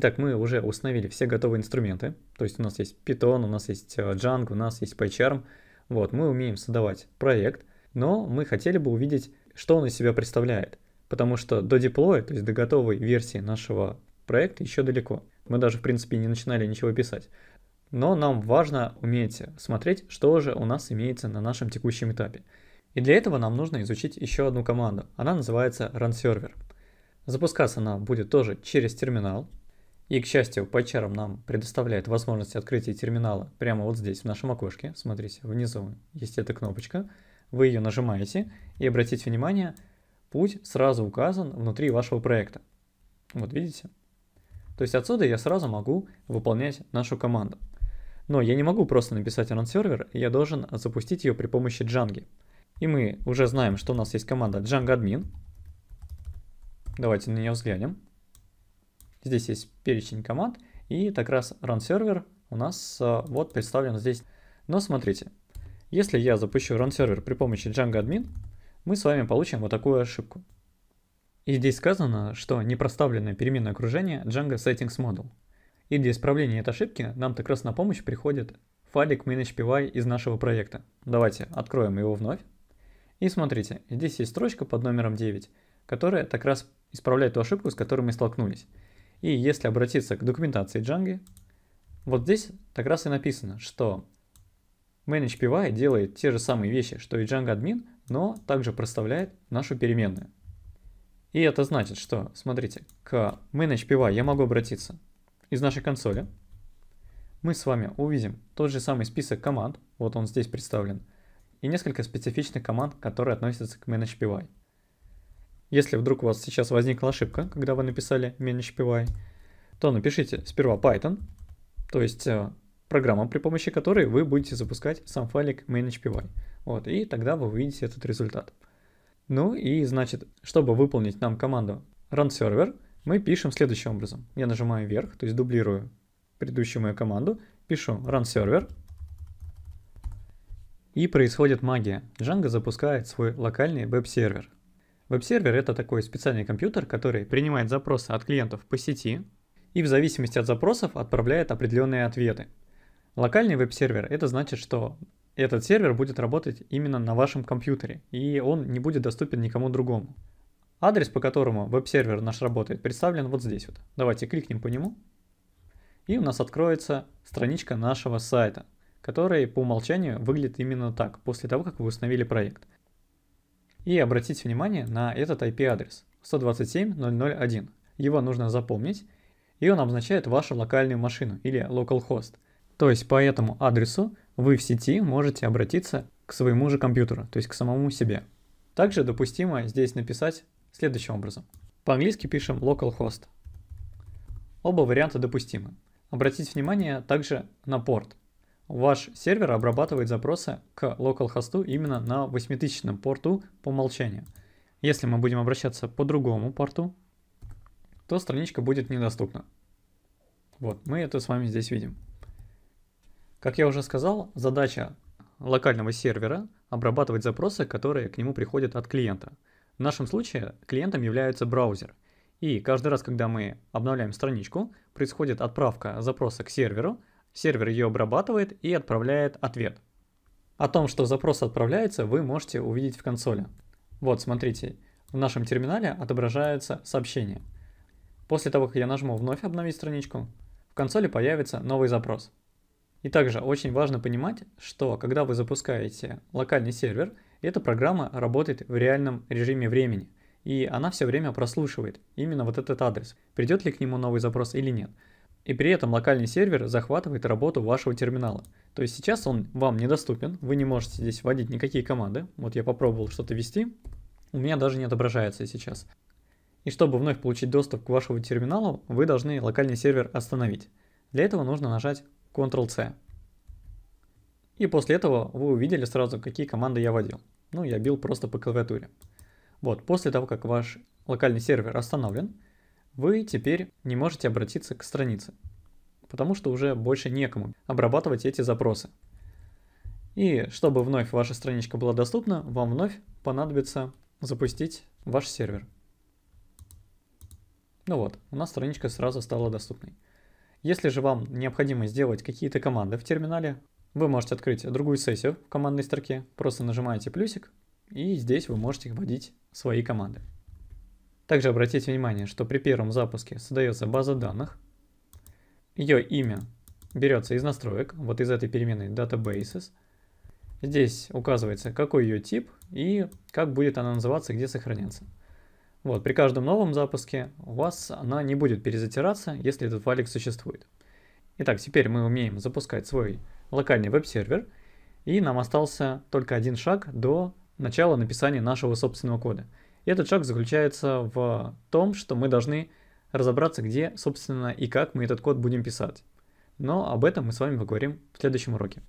Итак, мы уже установили все готовые инструменты. То есть у нас есть Python, у нас есть э, Django, у нас есть PyCharm. Вот, мы умеем создавать проект, но мы хотели бы увидеть, что он из себя представляет. Потому что до деплоя, то есть до готовой версии нашего проекта еще далеко. Мы даже, в принципе, не начинали ничего писать. Но нам важно уметь смотреть, что же у нас имеется на нашем текущем этапе. И для этого нам нужно изучить еще одну команду. Она называется RunServer. Запускаться она будет тоже через терминал. И, к счастью, PyCharm нам предоставляет возможность открытия терминала прямо вот здесь, в нашем окошке. Смотрите, внизу есть эта кнопочка. Вы ее нажимаете, и обратите внимание, путь сразу указан внутри вашего проекта. Вот видите? То есть отсюда я сразу могу выполнять нашу команду. Но я не могу просто написать run сервер я должен запустить ее при помощи Django. И мы уже знаем, что у нас есть команда Django Admin. Давайте на нее взглянем. Здесь есть перечень команд, и так раз run сервер у нас э, вот представлен здесь. Но смотрите, если я запущу run сервер при помощи Django admin, мы с вами получим вот такую ошибку. И здесь сказано, что непроставленное переменное окружение Django Settings Model. И для исправления этой ошибки нам так раз на помощь приходит файлик main.py из нашего проекта. Давайте откроем его вновь. И смотрите, здесь есть строчка под номером 9, которая так раз исправляет ту ошибку, с которой мы столкнулись. И если обратиться к документации Django, вот здесь так раз и написано, что ManagePy делает те же самые вещи, что и Django Admin, но также проставляет нашу переменную. И это значит, что, смотрите, к ManagePy я могу обратиться из нашей консоли. Мы с вами увидим тот же самый список команд, вот он здесь представлен, и несколько специфичных команд, которые относятся к ManagePy. Если вдруг у вас сейчас возникла ошибка, когда вы написали manage то напишите сперва Python, то есть э, программа, при помощи которой вы будете запускать сам файлик manage.py. Вот, и тогда вы увидите этот результат. Ну и значит, чтобы выполнить нам команду run server, мы пишем следующим образом. Я нажимаю вверх, то есть дублирую предыдущую мою команду, пишу run server, и происходит магия. Django запускает свой локальный веб-сервер. Веб-сервер — это такой специальный компьютер, который принимает запросы от клиентов по сети и в зависимости от запросов отправляет определенные ответы. Локальный веб-сервер — это значит, что этот сервер будет работать именно на вашем компьютере, и он не будет доступен никому другому. Адрес, по которому веб-сервер наш работает, представлен вот здесь вот. Давайте кликнем по нему. И у нас откроется страничка нашего сайта, который по умолчанию выглядит именно так, после того, как вы установили проект — и обратить внимание на этот IP-адрес 127.0.0.1. Его нужно запомнить, и он обозначает вашу локальную машину или localhost. То есть по этому адресу вы в сети можете обратиться к своему же компьютеру, то есть к самому себе. Также допустимо здесь написать следующим образом. По-английски пишем localhost. Оба варианта допустимы. Обратите внимание также на порт. Ваш сервер обрабатывает запросы к localhost именно на 8000 порту по умолчанию. Если мы будем обращаться по другому порту, то страничка будет недоступна. Вот, мы это с вами здесь видим. Как я уже сказал, задача локального сервера обрабатывать запросы, которые к нему приходят от клиента. В нашем случае клиентом является браузер. И каждый раз, когда мы обновляем страничку, происходит отправка запроса к серверу, Сервер ее обрабатывает и отправляет ответ. О том, что запрос отправляется, вы можете увидеть в консоли. Вот, смотрите, в нашем терминале отображается сообщение. После того, как я нажму «Вновь обновить страничку», в консоли появится новый запрос. И также очень важно понимать, что когда вы запускаете локальный сервер, эта программа работает в реальном режиме времени, и она все время прослушивает именно вот этот адрес, придет ли к нему новый запрос или нет. И при этом локальный сервер захватывает работу вашего терминала. То есть сейчас он вам недоступен, вы не можете здесь вводить никакие команды. Вот я попробовал что-то ввести, у меня даже не отображается сейчас. И чтобы вновь получить доступ к вашему терминалу, вы должны локальный сервер остановить. Для этого нужно нажать Ctrl-C. И после этого вы увидели сразу, какие команды я вводил. Ну, я бил просто по клавиатуре. Вот, после того, как ваш локальный сервер остановлен, вы теперь не можете обратиться к странице, потому что уже больше некому обрабатывать эти запросы. И чтобы вновь ваша страничка была доступна, вам вновь понадобится запустить ваш сервер. Ну вот, у нас страничка сразу стала доступной. Если же вам необходимо сделать какие-то команды в терминале, вы можете открыть другую сессию в командной строке, просто нажимаете плюсик, и здесь вы можете вводить свои команды. Также обратите внимание, что при первом запуске создается база данных. Ее имя берется из настроек, вот из этой переменной databases. Здесь указывается, какой ее тип и как будет она называться, где сохраняться. Вот, при каждом новом запуске у вас она не будет перезатираться, если этот файлик существует. Итак, теперь мы умеем запускать свой локальный веб-сервер, и нам остался только один шаг до начала написания нашего собственного кода – и этот шаг заключается в том, что мы должны разобраться, где, собственно, и как мы этот код будем писать. Но об этом мы с вами поговорим в следующем уроке.